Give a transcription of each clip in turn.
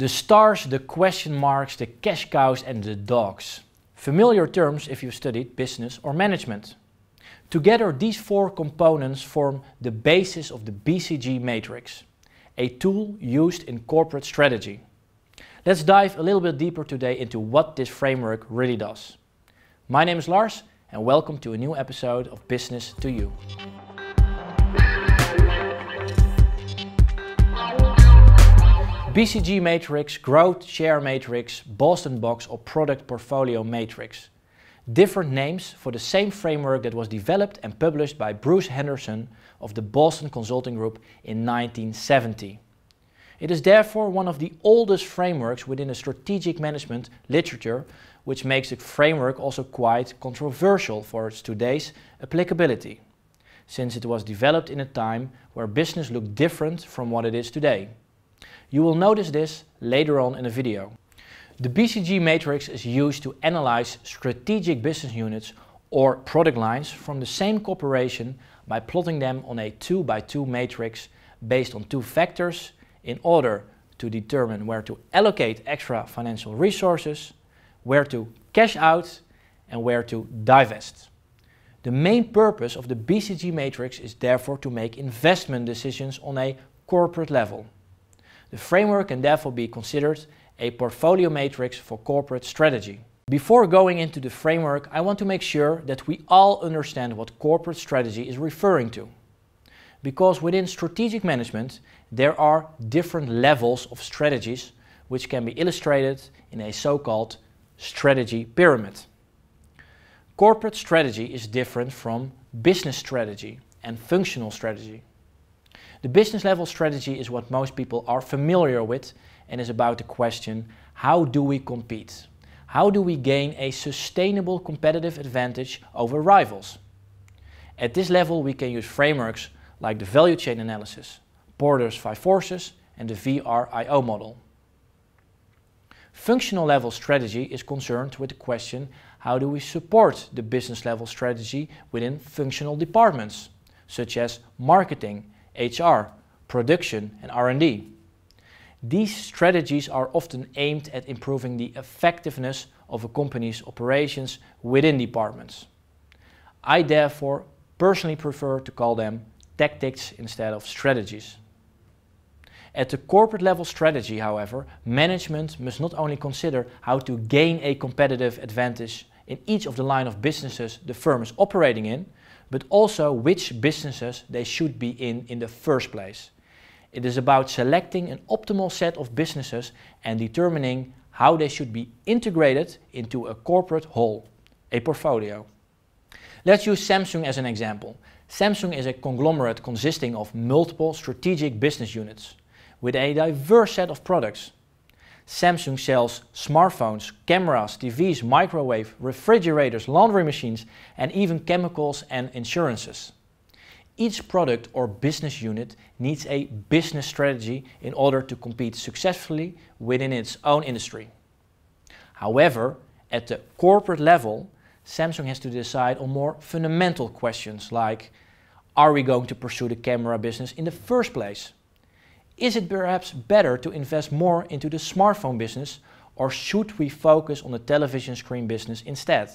The stars, the question marks, the cash cows and the dogs. Familiar terms if you have studied business or management. Together these four components form the basis of the BCG matrix, a tool used in corporate strategy. Let's dive a little bit deeper today into what this framework really does. My name is Lars and welcome to a new episode of Business to You. BCG matrix, growth share matrix, Boston box or product portfolio matrix. Different names for the same framework that was developed and published by Bruce Henderson of the Boston Consulting Group in 1970. It is therefore one of the oldest frameworks within the strategic management literature, which makes the framework also quite controversial for its today's applicability, since it was developed in a time where business looked different from what it is today. You will notice this later on in the video. The BCG matrix is used to analyze strategic business units or product lines from the same corporation by plotting them on a 2 by 2 matrix based on two factors in order to determine where to allocate extra financial resources, where to cash out and where to divest. The main purpose of the BCG matrix is therefore to make investment decisions on a corporate level. The framework can therefore be considered a portfolio matrix for corporate strategy. Before going into the framework, I want to make sure that we all understand what corporate strategy is referring to. Because within strategic management, there are different levels of strategies which can be illustrated in a so-called strategy pyramid. Corporate strategy is different from business strategy and functional strategy. The business level strategy is what most people are familiar with and is about the question, how do we compete? How do we gain a sustainable competitive advantage over rivals? At this level, we can use frameworks like the value chain analysis, Porter's five forces, and the VRIO model. Functional level strategy is concerned with the question how do we support the business level strategy within functional departments, such as marketing, HR, production, and R&D. These strategies are often aimed at improving the effectiveness of a company's operations within departments. I therefore personally prefer to call them tactics instead of strategies. At the corporate level strategy, however, management must not only consider how to gain a competitive advantage in each of the line of businesses the firm is operating in, but also which businesses they should be in in the first place. It is about selecting an optimal set of businesses and determining how they should be integrated into a corporate whole, a portfolio. Let's use Samsung as an example. Samsung is a conglomerate consisting of multiple strategic business units with a diverse set of products Samsung sells smartphones, cameras, TVs, microwave, refrigerators, laundry machines, and even chemicals and insurances. Each product or business unit needs a business strategy in order to compete successfully within its own industry. However, at the corporate level, Samsung has to decide on more fundamental questions like are we going to pursue the camera business in the first place? Is it perhaps better to invest more into the smartphone business or should we focus on the television screen business instead?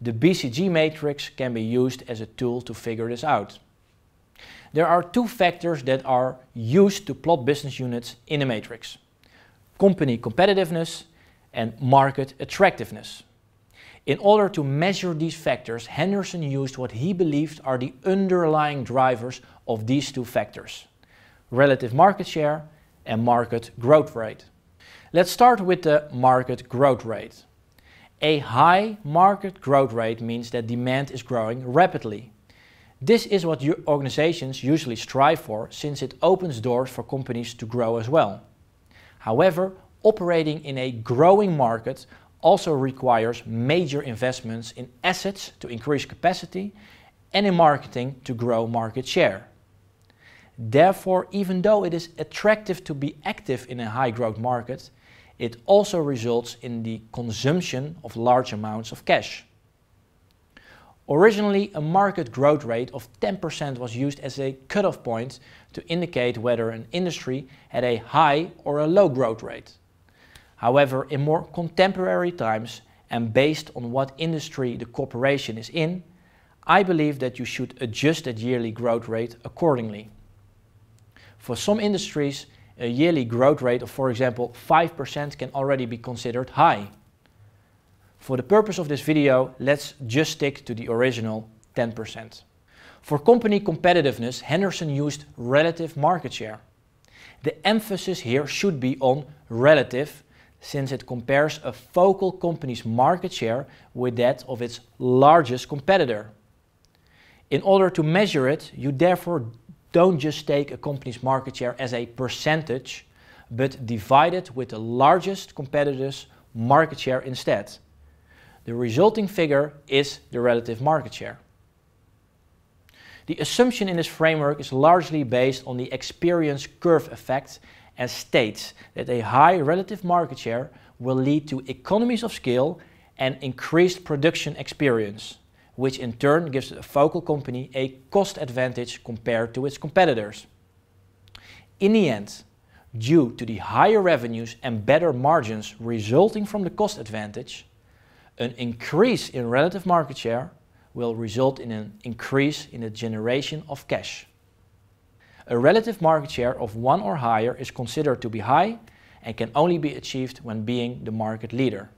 The BCG matrix can be used as a tool to figure this out. There are two factors that are used to plot business units in a matrix. Company competitiveness and market attractiveness. In order to measure these factors, Henderson used what he believed are the underlying drivers of these two factors relative market share, and market growth rate. Let's start with the market growth rate. A high market growth rate means that demand is growing rapidly. This is what organizations usually strive for since it opens doors for companies to grow as well. However, operating in a growing market also requires major investments in assets to increase capacity and in marketing to grow market share. Therefore, even though it is attractive to be active in a high growth market, it also results in the consumption of large amounts of cash. Originally, a market growth rate of 10% was used as a cutoff point to indicate whether an industry had a high or a low growth rate. However, in more contemporary times and based on what industry the corporation is in, I believe that you should adjust that yearly growth rate accordingly. For some industries, a yearly growth rate of, for example, 5% can already be considered high. For the purpose of this video, let's just stick to the original 10%. For company competitiveness, Henderson used relative market share. The emphasis here should be on relative, since it compares a focal company's market share with that of its largest competitor. In order to measure it, you therefore don't just take a company's market share as a percentage, but divide it with the largest competitor's market share instead. The resulting figure is the relative market share. The assumption in this framework is largely based on the experience curve effect and states that a high relative market share will lead to economies of scale and increased production experience which in turn gives a focal company a cost advantage compared to its competitors. In the end, due to the higher revenues and better margins resulting from the cost advantage, an increase in relative market share will result in an increase in the generation of cash. A relative market share of one or higher is considered to be high and can only be achieved when being the market leader.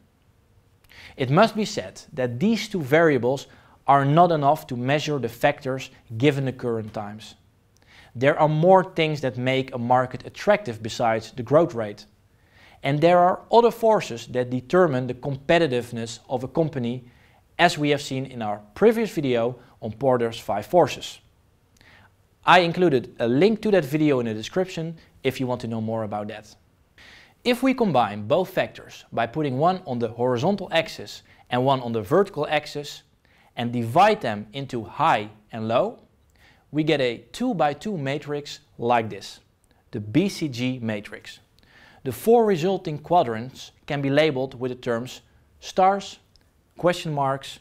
It must be said that these two variables are not enough to measure the factors given the current times. There are more things that make a market attractive besides the growth rate. And there are other forces that determine the competitiveness of a company as we have seen in our previous video on Porter's 5 forces. I included a link to that video in the description if you want to know more about that. If we combine both factors by putting one on the horizontal axis and one on the vertical axis, and divide them into high and low, we get a 2 by 2 matrix like this, the BCG matrix. The four resulting quadrants can be labeled with the terms stars, question marks,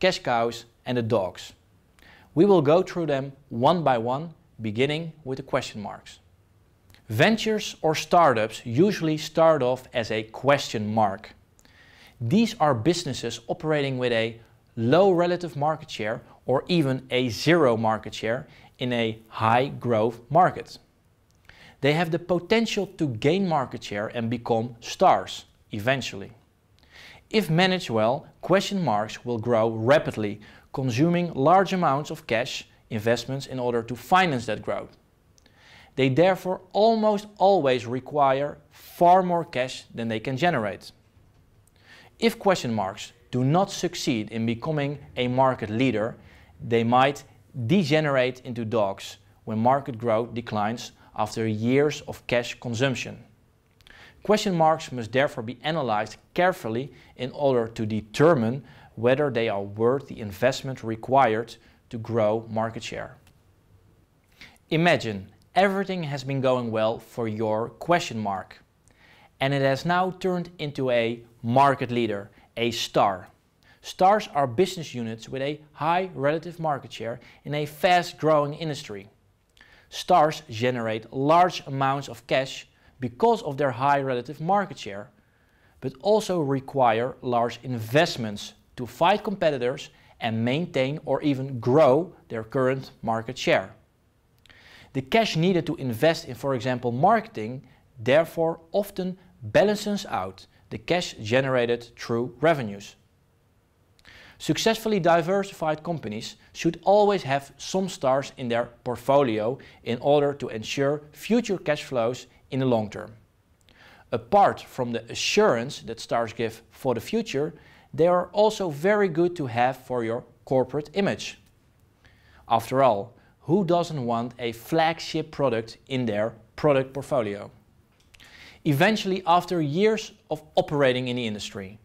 cash cows and the dogs. We will go through them one by one, beginning with the question marks. Ventures or startups usually start off as a question mark. These are businesses operating with a low relative market share or even a zero market share in a high growth market. They have the potential to gain market share and become stars eventually. If managed well, question marks will grow rapidly, consuming large amounts of cash investments in order to finance that growth. They therefore almost always require far more cash than they can generate. If question marks do not succeed in becoming a market leader, they might degenerate into dogs when market growth declines after years of cash consumption. Question marks must therefore be analyzed carefully in order to determine whether they are worth the investment required to grow market share. Imagine everything has been going well for your question mark and it has now turned into a market leader a star. Stars are business units with a high relative market share in a fast-growing industry. Stars generate large amounts of cash because of their high relative market share, but also require large investments to fight competitors and maintain or even grow their current market share. The cash needed to invest in, for example, marketing, therefore often balances out the cash generated through revenues. Successfully diversified companies should always have some stars in their portfolio in order to ensure future cash flows in the long term. Apart from the assurance that stars give for the future, they are also very good to have for your corporate image. After all, who doesn't want a flagship product in their product portfolio? Eventually, after years of operating in the industry,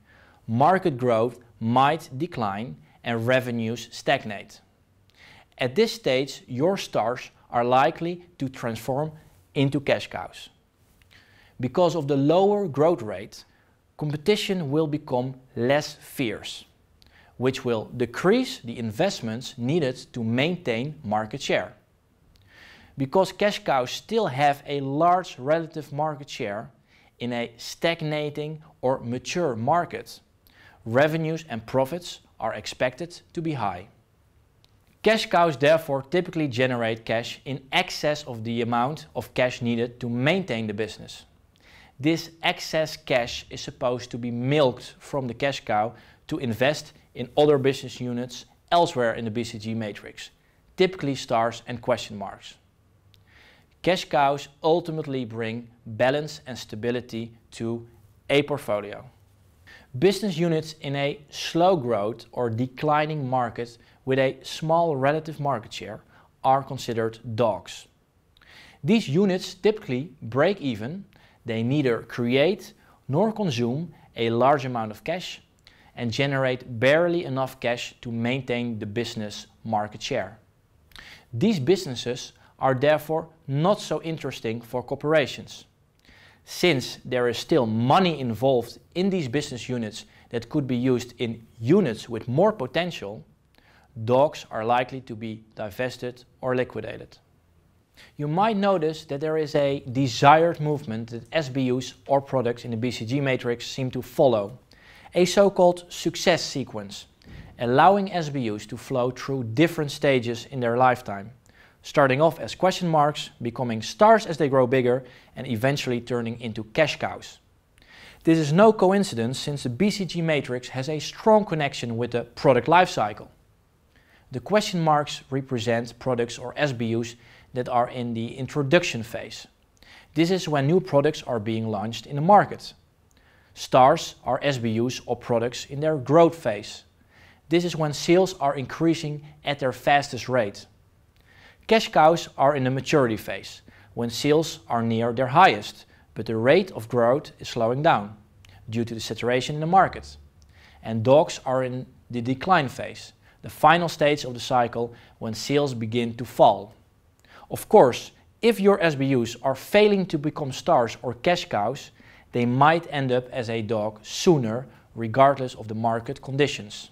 market growth might decline and revenues stagnate. At this stage, your stars are likely to transform into cash cows. Because of the lower growth rate, competition will become less fierce, which will decrease the investments needed to maintain market share because cash cows still have a large relative market share in a stagnating or mature market, revenues and profits are expected to be high. Cash cows therefore typically generate cash in excess of the amount of cash needed to maintain the business. This excess cash is supposed to be milked from the cash cow to invest in other business units elsewhere in the BCG matrix, typically stars and question marks. Cash cows ultimately bring balance and stability to a portfolio. Business units in a slow growth or declining market with a small relative market share are considered dogs. These units typically break even, they neither create nor consume a large amount of cash and generate barely enough cash to maintain the business market share. These businesses are therefore not so interesting for corporations. Since there is still money involved in these business units that could be used in units with more potential, dogs are likely to be divested or liquidated. You might notice that there is a desired movement that SBUs or products in the BCG matrix seem to follow, a so-called success sequence, allowing SBUs to flow through different stages in their lifetime starting off as question marks, becoming stars as they grow bigger, and eventually turning into cash cows. This is no coincidence since the BCG matrix has a strong connection with the product life cycle. The question marks represent products or SBUs that are in the introduction phase. This is when new products are being launched in the market. Stars are SBUs or products in their growth phase. This is when sales are increasing at their fastest rate. Cash cows are in the maturity phase, when sales are near their highest, but the rate of growth is slowing down due to the saturation in the market. And dogs are in the decline phase, the final stage of the cycle when sales begin to fall. Of course, if your SBUs are failing to become stars or cash cows, they might end up as a dog sooner, regardless of the market conditions.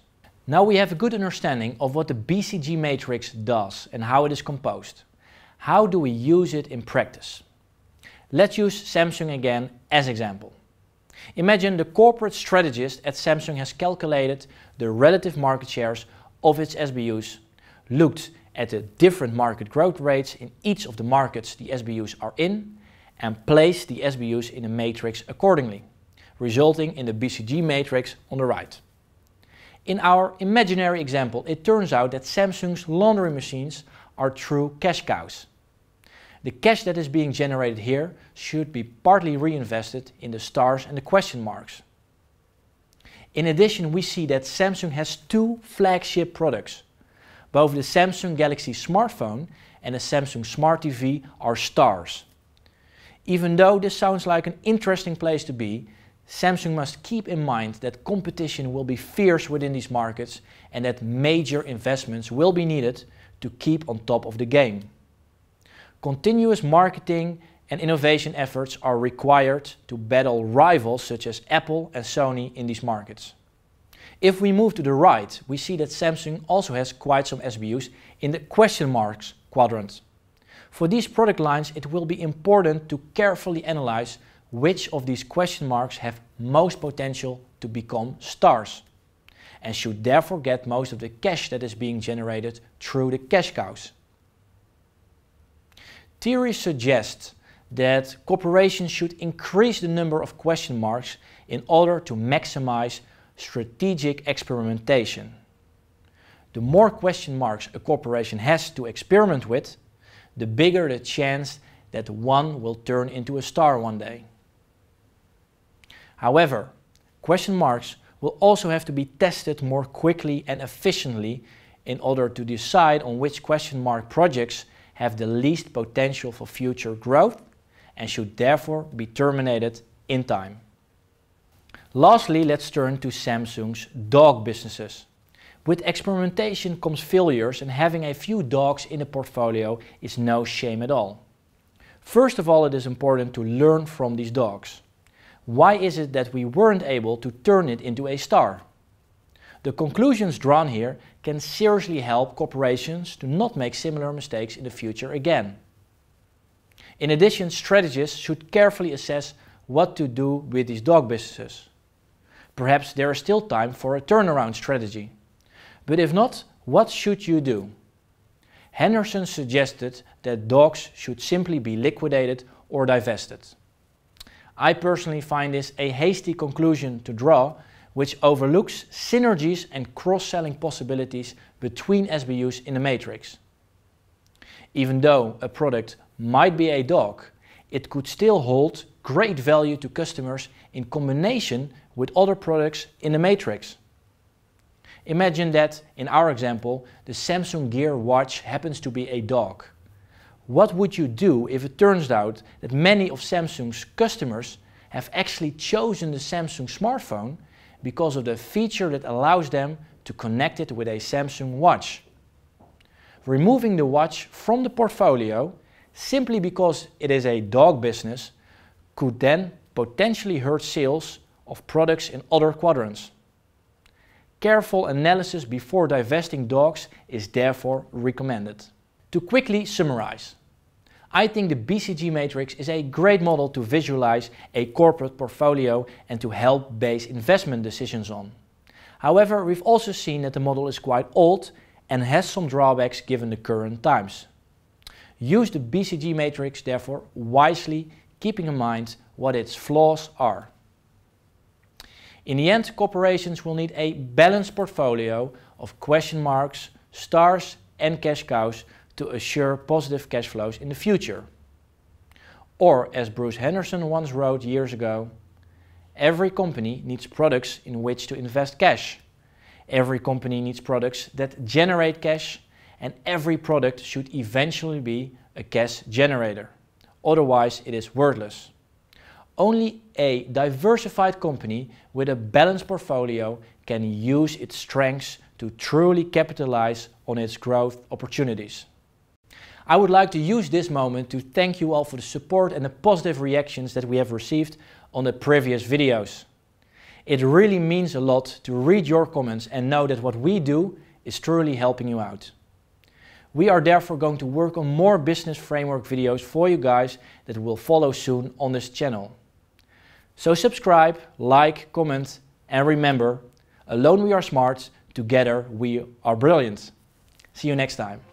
Now we have a good understanding of what the BCG matrix does and how it is composed. How do we use it in practice? Let's use Samsung again as example. Imagine the corporate strategist at Samsung has calculated the relative market shares of its SBUs, looked at the different market growth rates in each of the markets the SBUs are in, and placed the SBUs in a matrix accordingly, resulting in the BCG matrix on the right. In our imaginary example, it turns out that Samsung's laundry machines are true cash cows. The cash that is being generated here should be partly reinvested in the stars and the question marks. In addition, we see that Samsung has two flagship products. Both the Samsung Galaxy smartphone and the Samsung Smart TV are stars. Even though this sounds like an interesting place to be, Samsung must keep in mind that competition will be fierce within these markets and that major investments will be needed to keep on top of the game. Continuous marketing and innovation efforts are required to battle rivals such as Apple and Sony in these markets. If we move to the right, we see that Samsung also has quite some SBUs in the question marks quadrant. For these product lines, it will be important to carefully analyze which of these question marks have most potential to become stars and should therefore get most of the cash that is being generated through the cash cows. Theory suggests that corporations should increase the number of question marks in order to maximize strategic experimentation. The more question marks a corporation has to experiment with, the bigger the chance that one will turn into a star one day. However, question marks will also have to be tested more quickly and efficiently in order to decide on which question mark projects have the least potential for future growth and should therefore be terminated in time. Lastly, let's turn to Samsung's dog businesses. With experimentation comes failures and having a few dogs in the portfolio is no shame at all. First of all, it is important to learn from these dogs why is it that we weren't able to turn it into a star? The conclusions drawn here can seriously help corporations to not make similar mistakes in the future again. In addition, strategists should carefully assess what to do with these dog businesses. Perhaps there is still time for a turnaround strategy. But if not, what should you do? Henderson suggested that dogs should simply be liquidated or divested. I personally find this a hasty conclusion to draw, which overlooks synergies and cross-selling possibilities between SBUs in the matrix. Even though a product might be a dog, it could still hold great value to customers in combination with other products in the matrix. Imagine that, in our example, the Samsung Gear watch happens to be a dog what would you do if it turns out that many of Samsung's customers have actually chosen the Samsung smartphone because of the feature that allows them to connect it with a Samsung watch? Removing the watch from the portfolio simply because it is a dog business could then potentially hurt sales of products in other quadrants. Careful analysis before divesting dogs is therefore recommended. To quickly summarize, I think the BCG matrix is a great model to visualize a corporate portfolio and to help base investment decisions on. However, we've also seen that the model is quite old and has some drawbacks given the current times. Use the BCG matrix therefore wisely, keeping in mind what its flaws are. In the end, corporations will need a balanced portfolio of question marks, stars and cash cows to assure positive cash flows in the future. Or as Bruce Henderson once wrote years ago, every company needs products in which to invest cash. Every company needs products that generate cash and every product should eventually be a cash generator. Otherwise it is worthless. Only a diversified company with a balanced portfolio can use its strengths to truly capitalize on its growth opportunities. I would like to use this moment to thank you all for the support and the positive reactions that we have received on the previous videos. It really means a lot to read your comments and know that what we do is truly helping you out. We are therefore going to work on more business framework videos for you guys that will follow soon on this channel. So subscribe, like, comment and remember, alone we are smart, together we are brilliant. See you next time.